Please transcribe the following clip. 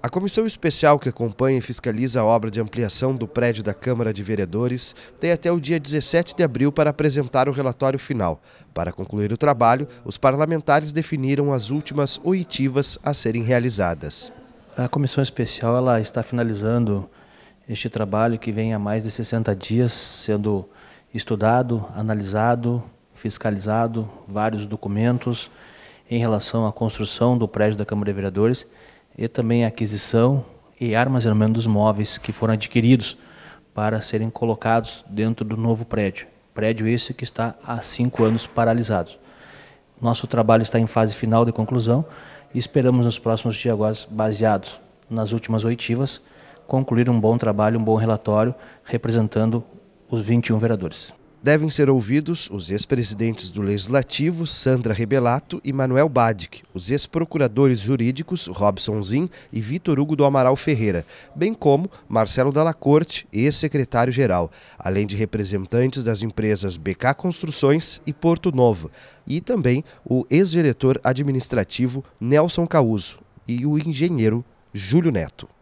A comissão especial que acompanha e fiscaliza a obra de ampliação do prédio da Câmara de Vereadores tem até o dia 17 de abril para apresentar o relatório final. Para concluir o trabalho, os parlamentares definiram as últimas oitivas a serem realizadas. A comissão especial ela está finalizando este trabalho que vem há mais de 60 dias sendo estudado, analisado, fiscalizado, vários documentos em relação à construção do prédio da Câmara de Vereadores e também a aquisição e armazenamento dos móveis que foram adquiridos para serem colocados dentro do novo prédio. Prédio esse que está há cinco anos paralisado. Nosso trabalho está em fase final de conclusão e esperamos nos próximos dias, agora, baseados nas últimas oitivas, concluir um bom trabalho, um bom relatório, representando os 21 vereadores devem ser ouvidos os ex-presidentes do Legislativo, Sandra Rebelato e Manuel Badic, os ex-procuradores jurídicos Robson Zin e Vitor Hugo do Amaral Ferreira, bem como Marcelo Dalla Corte, ex-secretário-geral, além de representantes das empresas BK Construções e Porto Novo, e também o ex-diretor administrativo Nelson Causo e o engenheiro Júlio Neto.